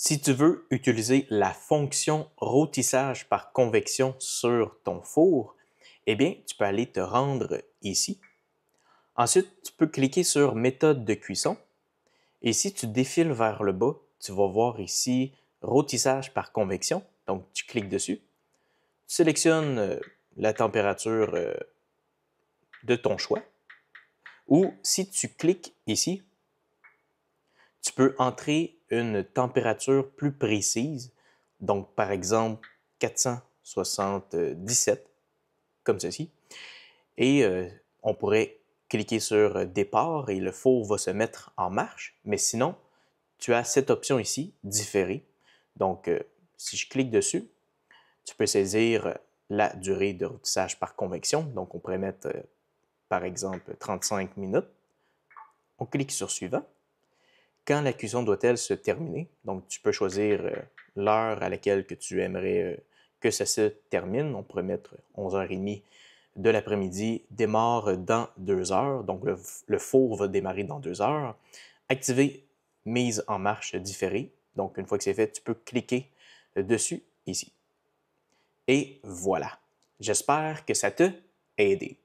Si tu veux utiliser la fonction rôtissage par convection sur ton four, eh bien, tu peux aller te rendre ici. Ensuite, tu peux cliquer sur méthode de cuisson. Et si tu défiles vers le bas, tu vas voir ici rôtissage par convection. Donc, tu cliques dessus. Tu sélectionnes euh, la température euh, de ton choix. Ou si tu cliques ici, tu peux entrer une température plus précise, donc par exemple 477, comme ceci, et euh, on pourrait cliquer sur Départ et le four va se mettre en marche, mais sinon, tu as cette option ici, Différer. Donc, euh, si je clique dessus, tu peux saisir la durée de routissage par convection. Donc, on pourrait mettre, euh, par exemple, 35 minutes. On clique sur Suivant quand la cuisson doit-elle se terminer. Donc, tu peux choisir euh, l'heure à laquelle tu aimerais euh, que ça se termine. On pourrait mettre 11h30 de l'après-midi, démarre dans deux heures. Donc, le, four va démarrer dans deux heures. Activer mise en marche différée. Donc, une fois que c'est fait, tu peux cliquer euh, dessus ici. Et voilà. J'espère que ça t'a aidé.